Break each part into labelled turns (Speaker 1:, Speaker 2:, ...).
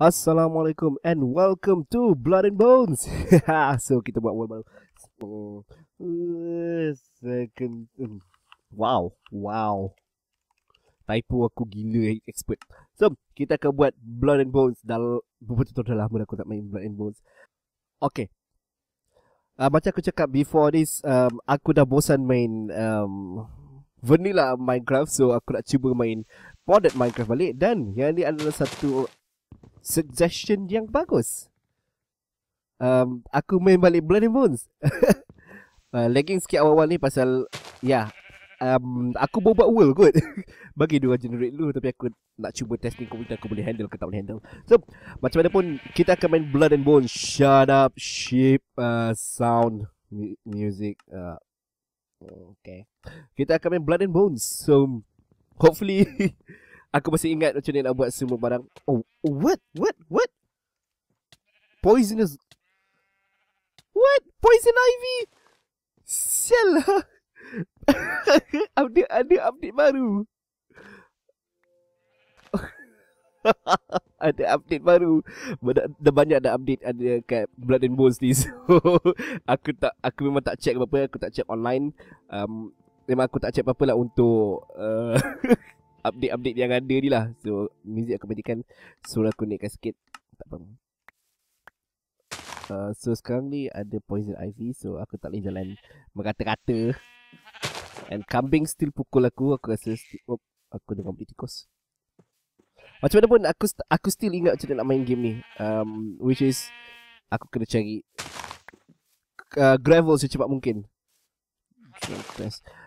Speaker 1: Assalamualaikum and welcome to Blood and Bones. so kita buat world baru. Second. Hmm. Wow, wow. Typo aku gila eh, expert. So kita akan buat Blood and Bones. Dal betul tutorial dah lama aku tak main Blood and Bones. Okay. Uh, macam aku cakap before this, um, aku dah bosan main um, vanilla Minecraft. So aku nak cuba main modded Minecraft balik. Dan yang ni adalah satu suggestion yang bagus. Um, aku main balik Bloody Bones. uh, lagging sikit awal-awal ni pasal ya. Yeah, um, aku boleh buat world kot Bagi dua generate dulu Tapi aku nak cuba testing komputer aku boleh handle ke tak boleh handle So macam mana pun Kita akan main Blood and Bones. Shut up sheep. uh, Sound Music uh, Okay Kita akan main Blood and Bones So Hopefully Aku masih ingat macam ni nak buat semua barang. Oh, what? What? What? Poisonous. What? Poison Ivy? Sial lah. update, ada update baru. ada update baru. Dah, banyak ada update ada kat Blood and Bones ni. So, aku tak aku memang tak check apa-apa. Aku tak check online. Um, memang aku tak check apa-apa lah untuk... Uh, update-update yang ada ni lah So music aku berikan Suara aku naikkan sikit Tak apa uh, So sekarang ni ada poison ivy So aku tak boleh jalan Mengata-kata And kambing still pukul aku Aku rasa sti- oh, Aku dengan beli tikus Macam mana pun aku, aku still ingat macam nak main game ni um, Which is Aku kena cari uh, Gravel secepat mungkin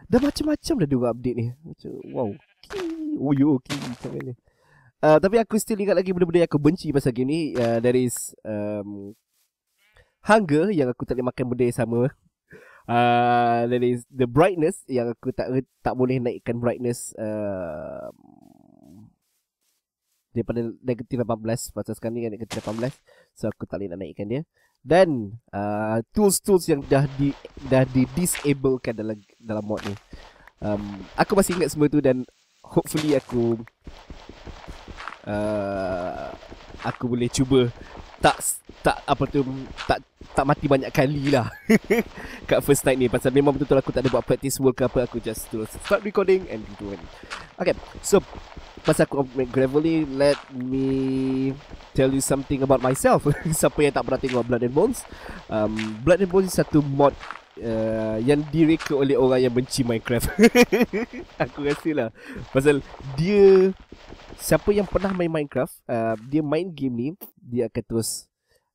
Speaker 1: Dah macam-macam dah dua update ni Macam wow Uyo oh, okay, macam mana uh, Tapi aku still ingat lagi benda-benda yang aku benci pasal game ni uh, There is um, Hunger yang aku tak boleh makan benda yang sama uh, There is the brightness yang aku tak tak boleh naikkan brightness uh, Daripada negatif 18 pasal sekarang ni kan negatif 18 So aku tak boleh nak naikkan dia dan uh, ah, tools-tools yang dah di dah di disablekan dalam dalam mod ni. Um, aku masih ingat semua tu dan hopefully aku uh, aku boleh cuba tak tak apa tu tak tak mati banyak kali lah kat first night ni pasal memang betul-betul aku tak ada buat practice work apa aku just terus start recording and do it okay so pasal aku make gravel ni let me tell you something about myself siapa yang tak pernah tengok Blood and Bones um, Blood and Bones ni satu mod Uh, yang direka oleh orang yang benci Minecraft. aku rasa lah. Pasal dia, siapa yang pernah main Minecraft, uh, dia main game ni, dia akan terus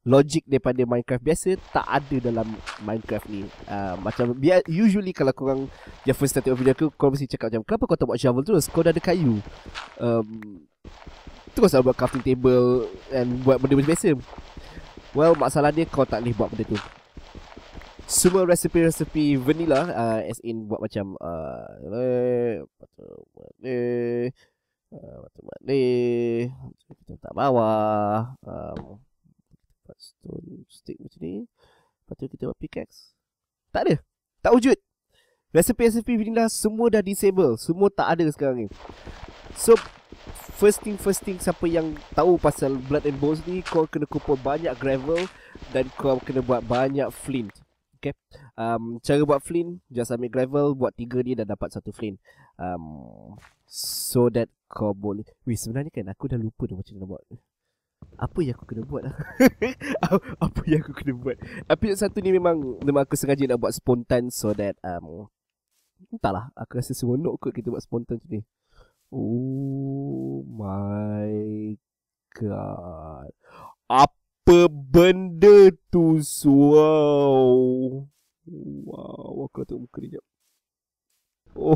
Speaker 1: logik daripada Minecraft biasa tak ada dalam Minecraft ni. Uh, macam bi- usually kalau korang yang first time video aku, korang mesti cakap macam, kenapa kau tak buat shovel terus? Kau dah ada kayu. Um, terus lah buat crafting table and buat benda-benda biasa. Well, masalah dia kau tak boleh buat benda tu semua resipi-resipi vanilla uh, as in buat macam uh, ni Uh, macam ni kita letak bawah um, stone stick macam ni lepas tu kita buat pickaxe tak ada tak wujud resipi-resipi vanilla semua dah disable semua tak ada sekarang ni so first thing first thing siapa yang tahu pasal blood and bones ni kau kena kumpul banyak gravel dan kau kena buat banyak flint Okay. Um, cara buat flint, just ambil gravel, buat tiga ni dah dapat satu flint. Um, so that kau boleh... Weh, sebenarnya kan aku dah lupa dah macam mana nak buat. Apa yang aku kena buat lah? Apa yang aku kena buat? Episode satu ni memang, memang aku sengaja nak buat spontan so that... Um, entahlah, aku rasa seronok kot kita buat spontan tu ni. Oh my god apa benda tu Wow Wow Aku tengok muka dia jap Oh,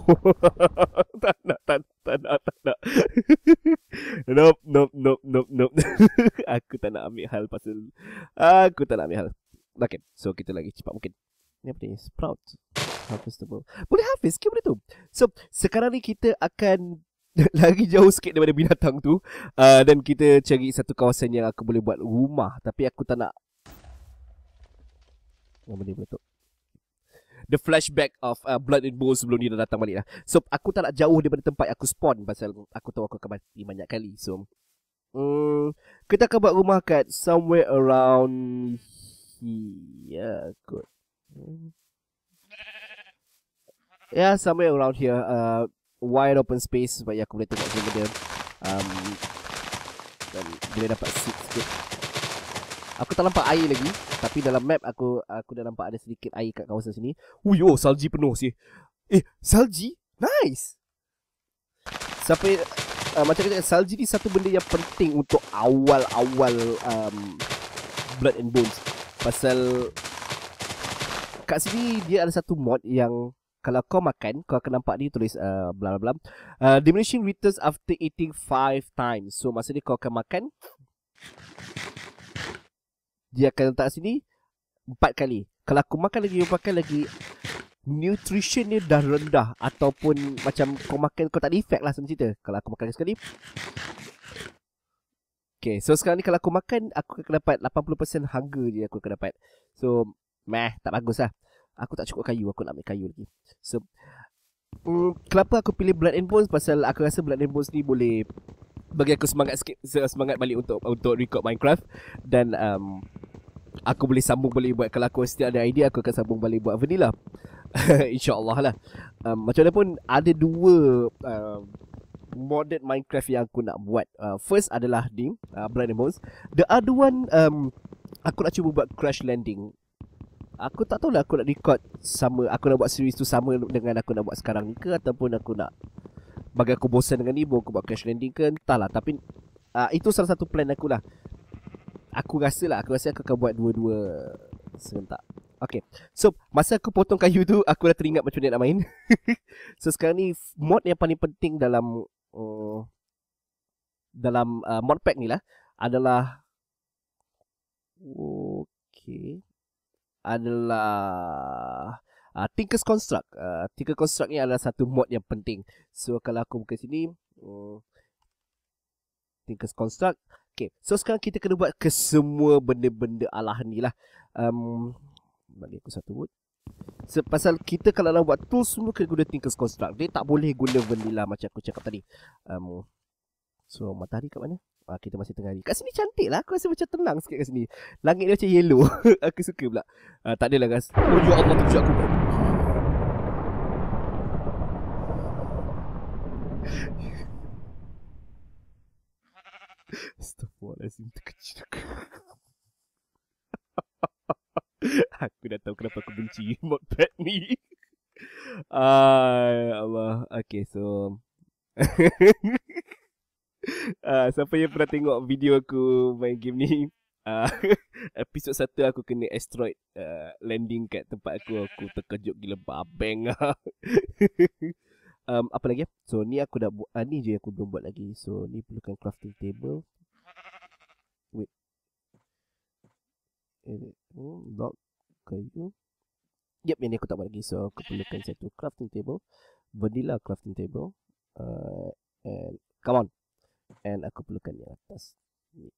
Speaker 1: tak nak, tak nak, tak nak, tak nak. nope, nope, nope, nope, nope. aku tak nak ambil hal pasal... Aku tak nak ambil hal. Okay, so kita lagi cepat mungkin. Ni apa ni? Sprout. Harvestable. Boleh harvest ke benda tu? So, sekarang ni kita akan lari jauh sikit daripada binatang tu uh, dan kita cari satu kawasan yang aku boleh buat rumah tapi aku tak nak oh, benda betul the flashback of uh, blood and bones sebelum dia datang balik lah. So aku tak nak jauh daripada tempat aku spawn pasal aku tahu aku akan mati banyak kali. So um, kita akan buat rumah kat somewhere around here kot. Hmm. Ya, yeah, somewhere around here. Uh, wide open space sebab aku boleh tengok semua dia. Um, dan bila dapat seat sikit. Aku tak nampak air lagi. Tapi dalam map aku aku dah nampak ada sedikit air kat kawasan sini. Ui, oh, salji penuh sih. Eh, salji? Nice! Sampai, uh, ah, macam kata, salji ni satu benda yang penting untuk awal-awal um, Blood and Bones. Pasal, kat sini dia ada satu mod yang kalau kau makan kau akan nampak ni tulis uh, bla bla bla uh, diminishing returns after eating five times so maksudnya kau akan makan dia akan letak sini empat kali kalau aku makan lagi kau makan lagi nutrition ni dah rendah ataupun macam kau makan kau tak ada effect lah sama cerita kalau aku makan sekali Okay, so sekarang ni kalau aku makan, aku akan dapat 80% hunger je aku akan dapat. So, meh, tak bagus lah aku tak cukup kayu aku nak ambil kayu lagi so um, kenapa aku pilih blood and bones pasal aku rasa blood and bones ni boleh bagi aku semangat sikit semangat balik untuk untuk record minecraft dan um, aku boleh sambung boleh buat kalau aku still ada idea aku akan sambung balik buat vanilla insyaallah lah um, macam mana pun ada dua um, modded minecraft yang aku nak buat uh, first adalah di uh, blood and bones the other one um, aku nak cuba buat crash landing Aku tak tahu lah. aku nak record sama aku nak buat series tu sama dengan aku nak buat sekarang ni ke ataupun aku nak bagi aku bosan dengan ni baru aku buat crash landing ke entahlah tapi uh, itu salah satu plan aku lah. Aku rasa lah aku rasa aku akan buat dua-dua serentak. Okay So masa aku potong kayu tu Aku dah teringat macam ni nak main So sekarang ni Mod yang paling penting dalam uh, Dalam uh, mod pack ni lah Adalah Okay adalah uh, Tinker's Construct. Uh, ah, Tinker Construct ni adalah satu mod yang penting. So kalau aku buka sini uh, Tinker's Construct. Okay. So sekarang kita kena buat kesemua benda-benda alah ni lah. Um, bagi aku satu word. So, pasal kita kalau nak buat tool semua kena guna Tinker's Construct. Dia tak boleh guna vanilla macam aku cakap tadi. Um, so matahari kat mana? Ah, kita masih tengah hari. Kat sini cantik lah. Aku rasa macam tenang sikit kat sini. Langit dia macam yellow. aku suka pula. Ah, tak adalah guys. Oh, ya Allah tu aku. Astaghfirullahaladzim terkecil aku. aku dah tahu kenapa aku benci modpad ni. Ah, ya Allah. Okay, so uh, siapa yang pernah tengok video aku main game ni uh, episod satu aku kena asteroid uh, landing kat tempat aku aku terkejut gila babeng ah um, apa lagi so ni aku dah buat uh, ni je aku belum buat lagi so ni perlukan crafting table wait hmm, block, kayu Yep, yang ni aku tak buat lagi So, aku perlukan satu crafting table Vanilla crafting table uh, And, come on and aku perlukan yang atas ni.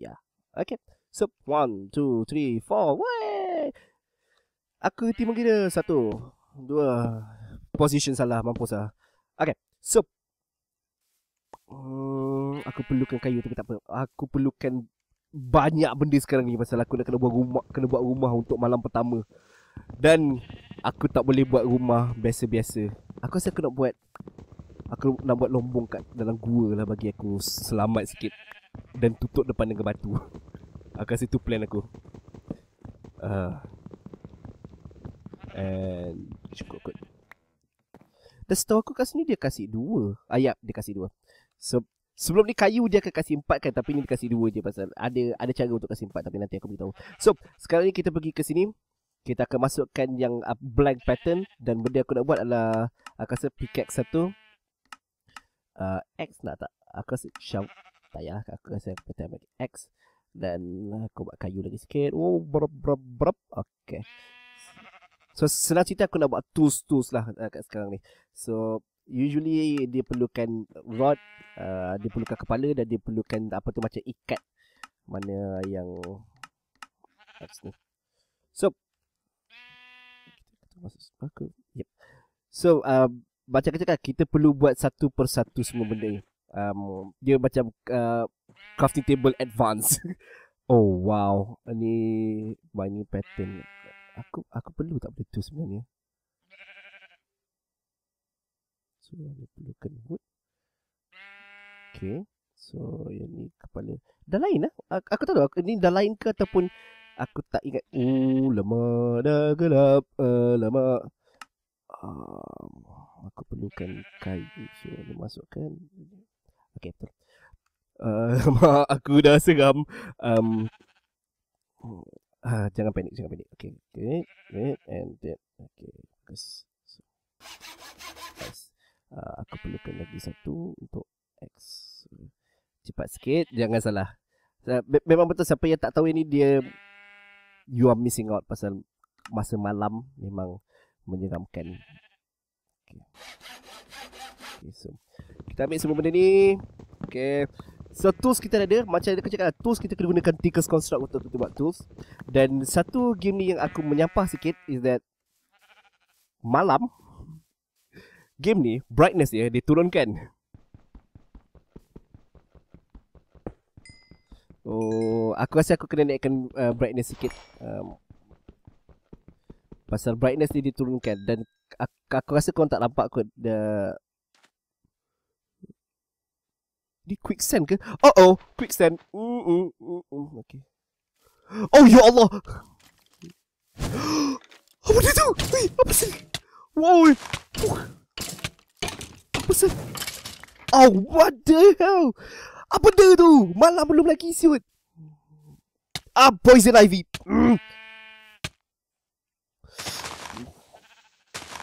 Speaker 1: Yeah. Okay. So, one, two, three, four. Way! Aku timbang kira. Satu, dua. Position salah. Mampus lah. Okay. So, um, aku perlukan kayu tapi tak apa. Aku perlukan banyak benda sekarang ni pasal aku nak kena buat rumah kena buat rumah untuk malam pertama. Dan aku tak boleh buat rumah biasa-biasa. Aku rasa aku nak buat aku nak buat lombong kat dalam gua lah bagi aku selamat sikit dan tutup depan dengan batu. Aku rasa tu plan aku. Uh, and cukup kot. Dan setahu aku kat sini dia kasih dua. Ayat ah, dia kasih dua. So, sebelum ni kayu dia akan kasih empat kan tapi ni dia kasih dua je pasal ada ada cara untuk kasih empat tapi nanti aku beritahu. So, sekarang ni kita pergi ke sini. Kita akan masukkan yang uh, blank pattern dan benda aku nak buat adalah aku rasa pickaxe satu, uh, X nak tak? Aku rasa Syam Tak payahlah Aku rasa aku kata bagi X Dan aku buat kayu lagi sikit Oh brup brup brup Okay So senang cerita aku nak buat tools tools lah uh, kat sekarang ni So usually dia perlukan rod uh, Dia perlukan kepala dan dia perlukan apa tu macam ikat Mana yang X ni So Masuk sepaku Yep So um, macam kita kan kita perlu buat satu persatu semua benda ni. Um, dia macam uh, crafting table advance. oh wow, ini banyak pattern. Aku aku perlu tak benda tu sebenarnya. So, ni perlukan wood. Okay. So, yang ni kepala. Dah lain lah. Aku, tahu tahu Ini dah lain ke ataupun aku tak ingat. Oh, lemak dah gelap. Uh, lemak um, aku perlukan kayu so aku masukkan okey betul uh, aku dah seram um, uh, jangan panik jangan panik okey okey wait and then okey focus uh, ah, aku perlukan lagi satu untuk x cepat sikit jangan salah memang betul siapa yang tak tahu ini dia you are missing out pasal masa malam memang menyeramkan. Okay. okay. so kita ambil semua benda ni. Okay. So tools kita ada Macam ada cakap lah, Tools kita kena gunakan Tinker's Construct Untuk kita buat tools Dan satu game ni Yang aku menyampah sikit Is that Malam Game ni Brightness dia Diturunkan Oh, Aku rasa aku kena naikkan uh, Brightness sikit um, Pasal brightness dia diturunkan Dan aku, aku rasa korang tak nampak kot The Ni quicksand ke? Oh oh, quicksand. Uh uh uh uh. Okay. Oh ya Allah. apa dia tu? Wei, apa sih? Wow. Oh. Apa sih? Oh, what the hell? Apa dia tu? Malam belum lagi siut. Ah, poison ivy. Mm.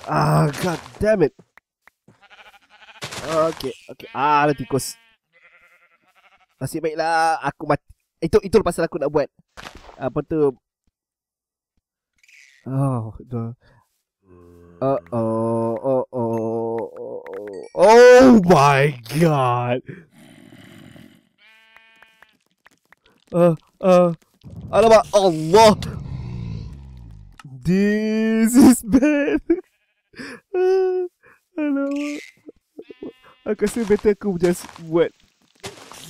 Speaker 1: Ah, god damn it. Okay, okay. Ah, ada tikus. masih baiklah aku mati. Itu itu pasal aku nak buat. Apa tu? Oh, the Uh oh, oh, oh, oh, oh, my god. Uh, uh, Alamak, Allah, this is bad. Alamak. Aku rasa better aku just buat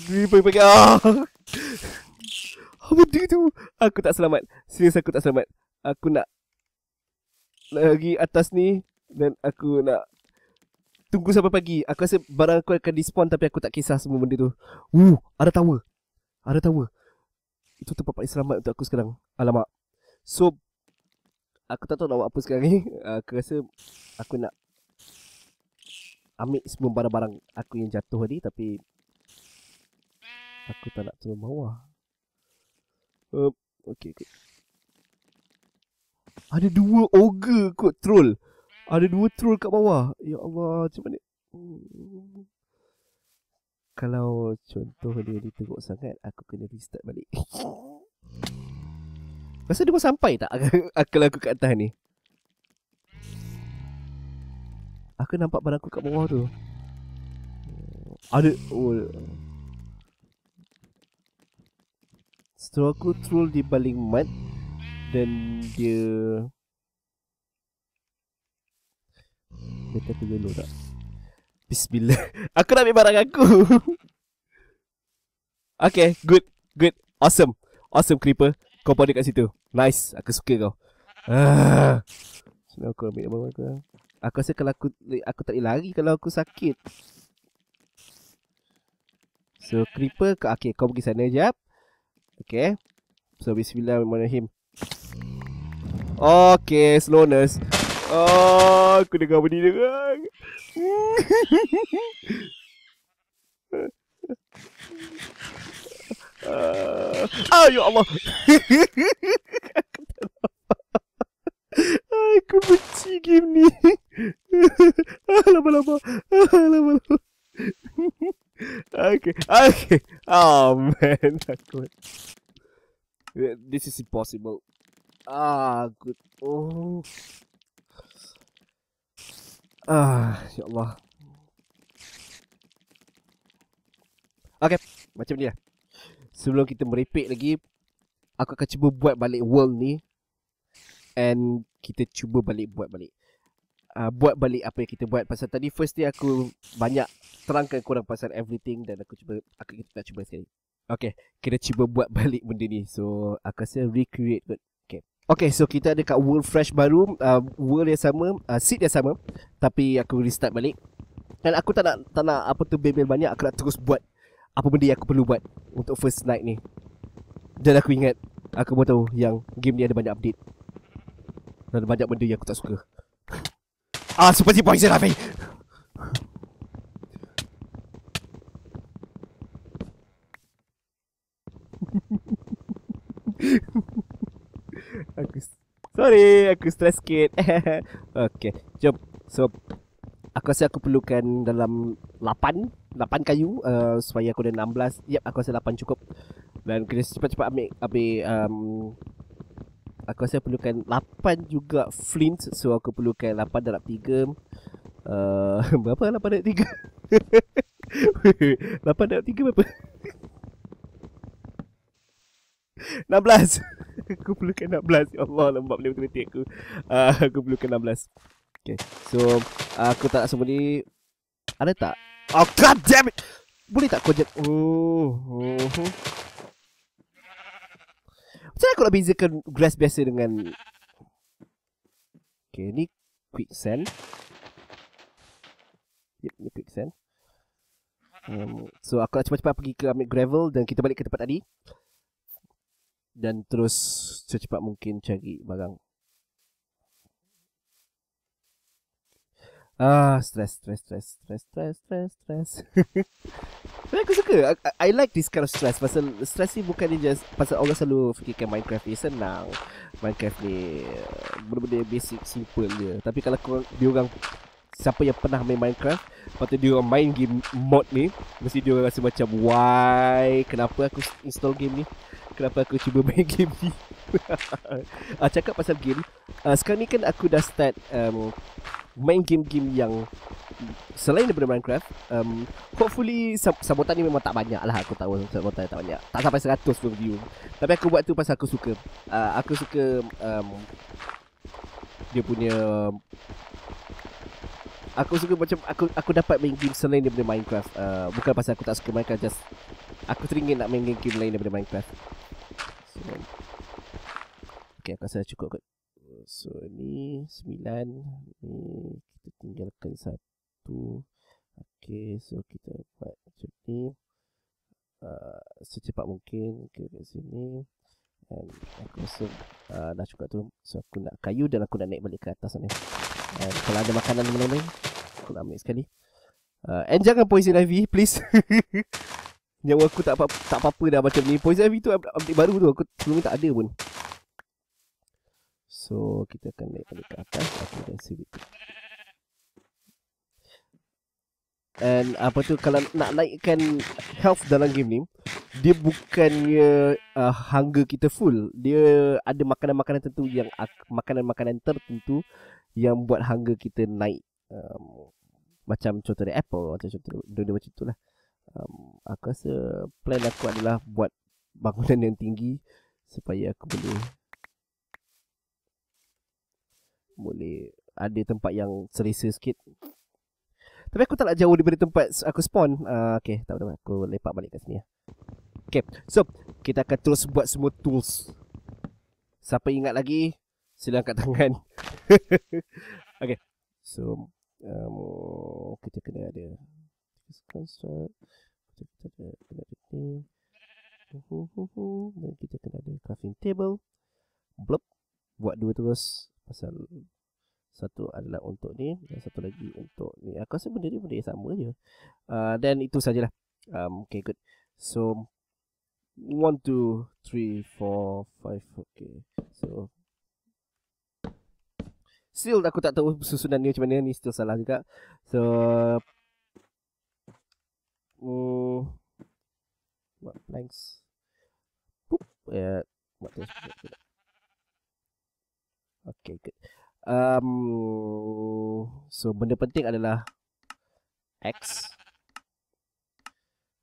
Speaker 1: Dia pergi-pergi ah. Apa dia tu? Aku tak selamat Serius aku tak selamat Aku nak Lagi atas ni Dan aku nak Tunggu sampai pagi Aku rasa barang aku akan dispawn Tapi aku tak kisah semua benda tu Uh, ada tower Ada tower Itu tempat paling selamat untuk aku sekarang Alamak So aku tak tahu nak buat apa sekarang ni. Aku rasa aku nak ambil semua barang-barang aku yang jatuh tadi tapi aku tak nak turun bawah. Up, okey okey. Ada dua ogre kot troll. Ada dua troll kat bawah. Ya Allah, macam mana? Kalau contoh dia diteruk sangat, aku kena restart balik. Pasal dia pun sampai tak akal aku kat atas ni? Aku nampak barang aku kat bawah tu. Ada oh. Setelah aku troll di baling mat Dan dia Betul aku gelo tak Bismillah Aku nak ambil barang aku Okay good Good Awesome Awesome creeper Kau pun ada kat situ Nice, aku suka kau. Ah. aku ambil bawah aku. Aku rasa kalau aku aku tak lari kalau aku sakit. So creeper ke okay, kau pergi sana jap. Okay. So bismillahirrahmanirrahim. Okay, slowness. Oh, aku dengar bunyi dia. Ah, ya Allah. Okay. Oh man, that good. This is impossible. Ah, good. Oh. Ah, ya Allah. Okay, macam ni ya. Sebelum kita meripik lagi, aku akan cuba buat balik world ni. And kita cuba balik buat balik uh, buat balik apa yang kita buat pasal tadi first day aku banyak terangkan kurang pasal everything dan aku cuba aku kita nak cuba sekali. Okay, kita cuba buat balik benda ni. So, aku rasa recreate kot. Okay. okay, so kita ada kat world fresh baru. Uh, um, world yang sama, uh, seat yang sama. Tapi aku restart balik. Dan aku tak nak, tak nak apa tu bebel banyak. Aku nak terus buat apa benda yang aku perlu buat untuk first night ni. Dan aku ingat, aku pun tahu yang game ni ada banyak update. Dan banyak benda yang aku tak suka. Ah, c'est pas dit, poison la veille. aku sorry, aku stress sikit. okay, jom. So, aku rasa aku perlukan dalam 8, 8 kayu uh, supaya aku ada 16. Yep, aku rasa 8 cukup. Dan kena cepat-cepat ambil, ambil um, aku rasa perlukan 8 juga flint so aku perlukan 8 darab 3 uh, berapa 8 darab 3 8 darab 3 berapa 16 aku perlukan 16 ya Allah lembab boleh betul-betul aku uh, aku perlukan 16 okay. so ah, aku tak nak semua ni ada tak oh god damn it boleh tak kau jet oh, oh, oh. Saya aku nak bezakan grass biasa dengan Okay, ni quick quicksand Yep, ni quicksand um, So, aku nak cepat-cepat pergi ke ambil gravel Dan kita balik ke tempat tadi Dan terus secepat mungkin cari barang Ah, stress, stress, stress, stress, stress, stress, stress. Saya aku suka. I, I, like this kind of stress. Pasal stress ni bukan ni just pasal orang selalu fikirkan Minecraft ni senang. Minecraft ni eh, benda-benda basic simple je. Tapi kalau kau dia orang siapa yang pernah main Minecraft, patut dia orang main game mod ni, mesti dia orang rasa macam why kenapa aku install game ni? Kenapa aku cuba main game ni? uh, cakap pasal game uh, Sekarang ni kan aku dah start um, Main game-game yang Selain daripada Minecraft um, Hopefully Sambutan ni memang tak banyak lah Aku tahu Sambutan tak banyak Tak sampai 100 pun view Tapi aku buat tu pasal aku suka uh, Aku suka um, Dia punya Aku suka macam Aku aku dapat main game selain daripada Minecraft uh, Bukan pasal aku tak suka Minecraft Just Aku teringin nak main game lain daripada Minecraft Okey, aku rasa dah cukup kot. Oh, so, ni 9. Ni kita tinggalkan satu. Okey, so kita buat macam ni. Uh, secepat mungkin ke okay, sini and aku rasa uh, dah cukup tu so aku nak kayu dan aku nak naik balik ke atas ni and kalau ada makanan ni mana aku nak ambil sekali uh, and jangan poison ivy please nyawa aku tak apa tak apa-apa dah macam ni poison ivy tu update baru tu aku sebelum ni tak ada pun So kita akan naik balik ke atas Okay dan CVT And apa tu kalau nak naikkan health dalam game ni Dia bukannya uh, hunger kita full Dia ada makanan-makanan tertentu yang Makanan-makanan tertentu Yang buat hunger kita naik um, Macam contoh dia Apple Macam contoh dia, dia macam tu lah um, Aku rasa plan aku adalah buat bangunan yang tinggi Supaya aku boleh boleh ada tempat yang selesa sikit. Tapi aku tak nak jauh daripada tempat aku spawn. Uh, okay, tak apa-apa. Aku lepak balik kat sini. Ya. Okay, so kita akan terus buat semua tools. Siapa ingat lagi, sila angkat tangan. okay, so um, kita kena ada construct. Kita kena ada kena ada ni. kita kena ada crafting table. Blop, buat dua terus pasal satu adalah untuk ni dan satu lagi untuk ni aku rasa benda ni benda yang sama je ah, dan uh, itu sajalah um, okay good so 1, 2, 3, 4, 5, okay. So, still aku tak tahu susunan ni macam mana, ni still salah juga. So, oh, what blanks? Boop, yeah, what this? Okay, good. Um, so benda penting adalah X.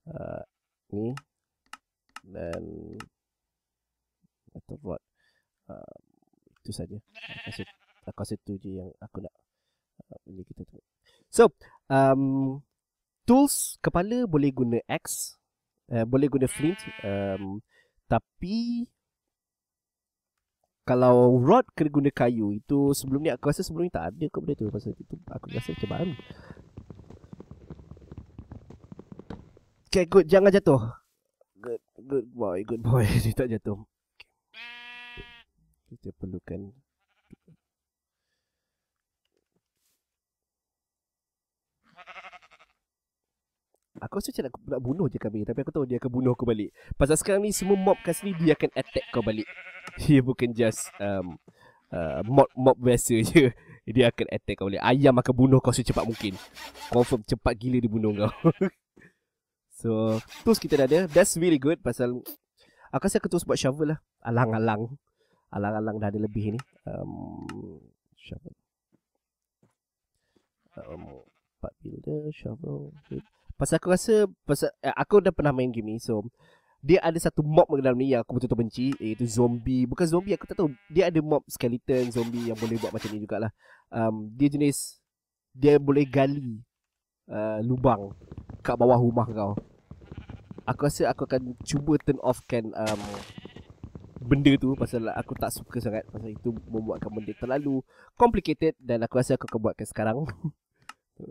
Speaker 1: Uh, ni dan atau what um, itu saja aku aku rasa je yang aku nak uh, ini kita tengok so um, tools kepala boleh guna X uh, boleh guna flint um, tapi kalau rod kena guna kayu itu sebelum ni aku rasa sebelum ni tak ada kot benda tu pasal itu aku rasa macam baru Okay good jangan jatuh Good good boy good boy dia tak jatuh okay. Kita perlukan Aku rasa macam nak, nak bunuh je kami Tapi aku tahu dia akan bunuh aku balik Pasal sekarang ni semua mob kat sini Dia akan attack kau balik Dia bukan just um, uh, mob, mob biasa je Dia akan attack kau balik Ayam akan bunuh kau secepat mungkin Confirm cepat gila dia bunuh kau So terus kita dah ada That's really good Pasal Aku rasa aku terus buat shovel lah Alang-alang Alang-alang dah ada lebih ni um, Shovel um, Part dia Shovel Pasal aku rasa pasal, eh, Aku dah pernah main game ni So Dia ada satu mob ke dalam ni Yang aku betul-betul benci Iaitu zombie Bukan zombie aku tak tahu Dia ada mob skeleton Zombie yang boleh buat macam ni jugalah um, Dia jenis Dia boleh gali uh, Lubang Kat bawah rumah kau Aku rasa aku akan Cuba turn off kan um, Benda tu Pasal aku tak suka sangat Pasal itu membuatkan benda terlalu Complicated Dan aku rasa aku akan buatkan sekarang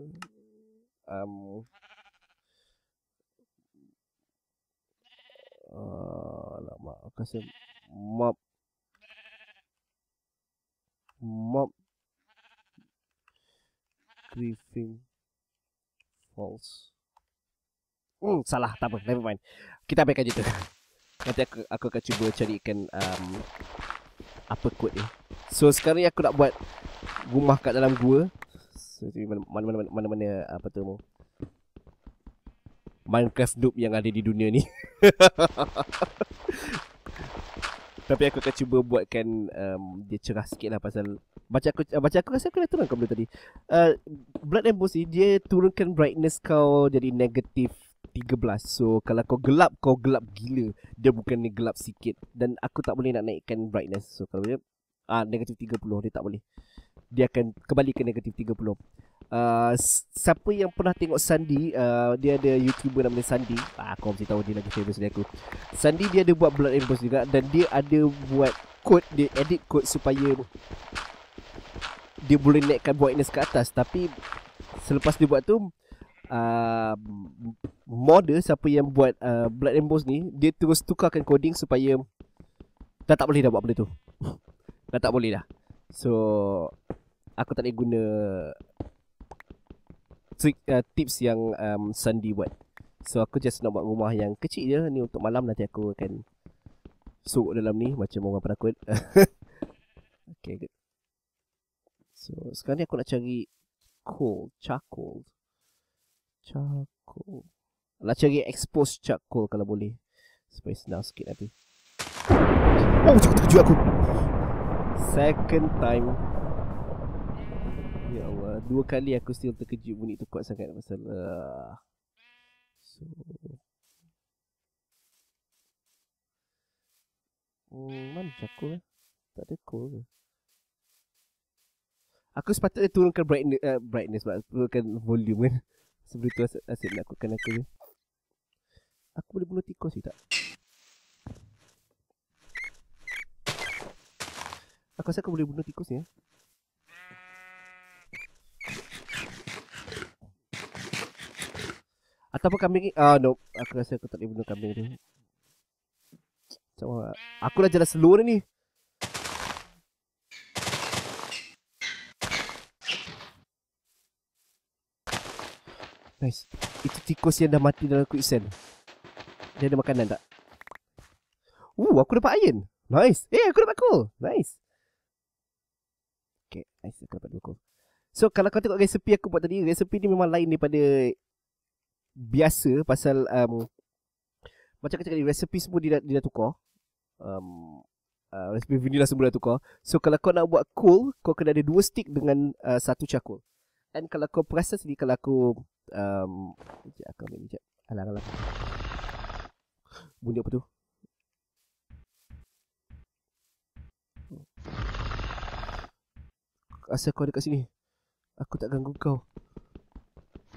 Speaker 1: um, alamak aku rasa mop mop griffin false hmm, salah tak apa never mind kita abaikan je tu nanti aku, aku akan cuba carikan um, apa kod ni so sekarang ni aku nak buat rumah kat dalam gua mana mana mana mana, apa tu mu? Minecraft noob yang ada di dunia ni Tapi aku akan cuba buatkan um, Dia cerah sikit lah pasal Baca aku, uh, baca aku rasa aku dah kau benda tadi uh, Blood and Bossy Dia turunkan brightness kau Jadi negatif 13 So kalau kau gelap Kau gelap gila Dia bukan ni gelap sikit Dan aku tak boleh nak naikkan brightness So kalau boleh ah uh, negatif 30 dia tak boleh dia akan kembali ke negatif 30 uh, ah, siapa yang pernah tengok Sandi uh, ah, dia ada youtuber namanya Sandi ah, aku mesti tahu dia lagi famous dia aku Sandi dia ada buat blood and juga dan dia ada buat code dia edit code supaya dia boleh naikkan brightness ke atas tapi selepas dia buat tu uh, ah, model siapa yang buat uh, blood and bones ni dia terus tukarkan coding supaya dah tak boleh dah buat benda tu Dah tak boleh dah So Aku tak nak guna trik, uh, Tips yang um, Sandy buat So aku just nak buat rumah yang kecil je Ni untuk malam nanti aku akan Suruh dalam ni Macam orang penakut Okay good So sekarang ni aku nak cari Coal Charcoal Charcoal Nak cari exposed charcoal kalau boleh Supaya senang sikit nanti Oh cakap terkejut aku second time Ya Allah Dua kali aku still terkejut bunyi tu kuat sangat Pasal uh, So hmm, Mana cakul eh? Tak ada call ke Aku sepatutnya turunkan brightness, uh, brightness sebab turunkan volume kan Sebelum tu asyik, asyik nak aku aku ni Aku boleh bunuh tikus ni tak? Aku rasa aku boleh bunuh tikus ya. Ataupun kambing ni. Ah, uh, no. Aku rasa aku tak boleh bunuh kambing ni. Cuma, Aku dah jalan seluruh ni. Nice. Itu tikus yang dah mati dalam quicksand. Dia ada makanan tak? Uh, aku dapat iron. Nice. Eh, aku dapat coal. Nice. Okay, I circle pada buku. So, kalau kau tengok resepi aku buat tadi, resepi ni memang lain daripada biasa pasal um, macam ni. resepi semua dia, dia dah tukar. Um, uh, resepi vanilla semua dah tukar. So, kalau kau nak buat cool, kau kena ada dua stick dengan uh, satu cakul. And kalau kau perasan sendiri, kalau aku... Um, sekejap, aku ambil sekejap. Alah, alah. Bunyi apa tu? Asal kau dekat sini Aku tak ganggu kau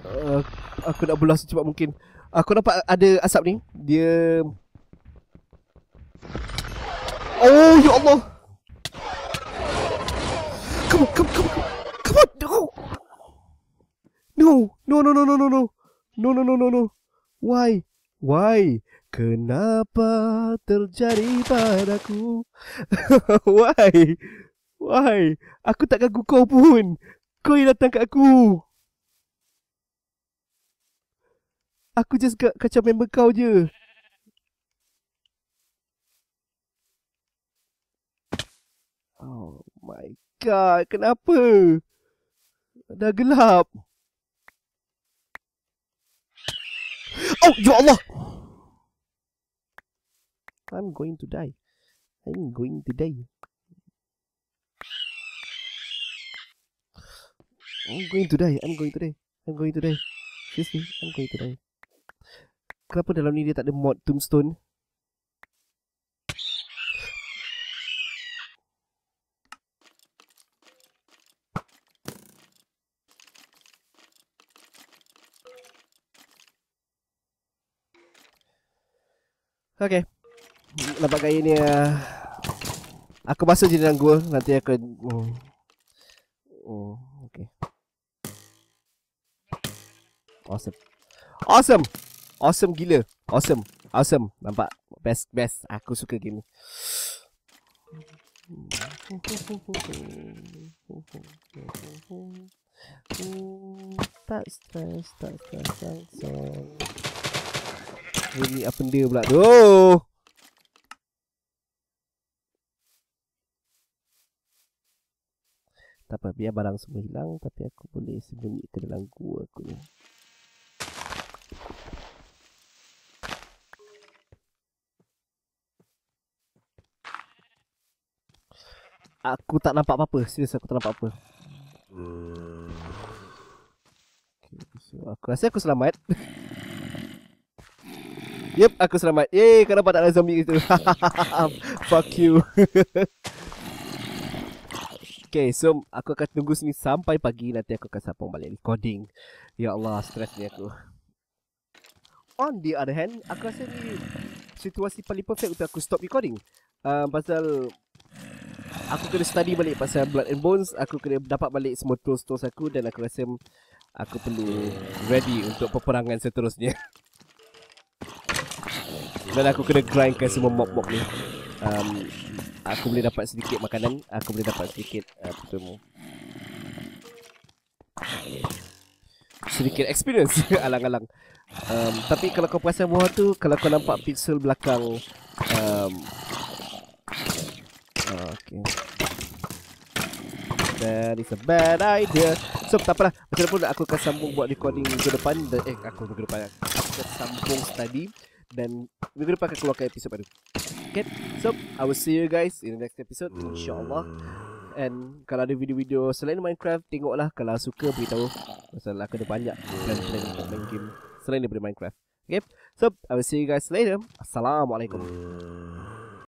Speaker 1: uh, Aku nak belah secepat mungkin Aku ah, nampak ada asap ni Dia Oh ya Allah Come on come on come on Come on no No no no no no no no No no no no no Why Why Kenapa terjadi padaku Why Wahai, aku tak ganggu kau pun. Kau yang datang kat aku. Aku just k- kacau member kau je. Oh my god, kenapa? Dah gelap. Oh, ya Allah. I'm going to die. I'm going to die. I'm going to die. I'm going to die. I'm going to die. Excuse I'm going to die. Kenapa dalam ni dia tak ada mod tombstone? Okay. Nampak gaya ni uh, Aku basuh je dalam gua. Nanti aku... Oh. Awesome. Awesome. Awesome gila. Awesome. Awesome. Nampak best best. Aku suka game ni. Tak stress, tak stress, tak stress. Ini apa dia pula? Oh! Tak apa, biar barang semua hilang Tapi aku boleh sembunyi ke dalam gua aku ni Aku tak nampak apa-apa. Serius aku tak nampak apa. Okay, hmm. so aku rasa aku selamat. yep, aku selamat. Yeay, kau nampak tak ada zombie gitu. Fuck you. okay, so aku akan tunggu sini sampai pagi. Nanti aku akan sambung balik recording. Ya Allah, stress ni aku. On the other hand, aku rasa ni situasi paling perfect untuk aku stop recording. Uh, pasal aku kena study balik pasal blood and bones aku kena dapat balik semua tools tools aku dan aku rasa aku perlu ready untuk peperangan seterusnya dan aku kena grindkan semua mob-mob ni um, aku boleh dapat sedikit makanan aku boleh dapat sedikit uh, putumu sedikit experience alang-alang um, tapi kalau kau perasan bawah tu kalau kau nampak pixel belakang um, That is a bad idea So tak apalah Macam mana pun aku akan sambung buat recording minggu depan dan, Eh aku minggu depan Aku akan sambung study Dan minggu depan akan keluarkan episode baru Okay So I will see you guys in the next episode InsyaAllah And kalau ada video-video selain Minecraft Tengoklah kalau suka beritahu Masalah aku ada banyak plan-plan untuk main game Selain daripada Minecraft Okay So I will see you guys later Assalamualaikum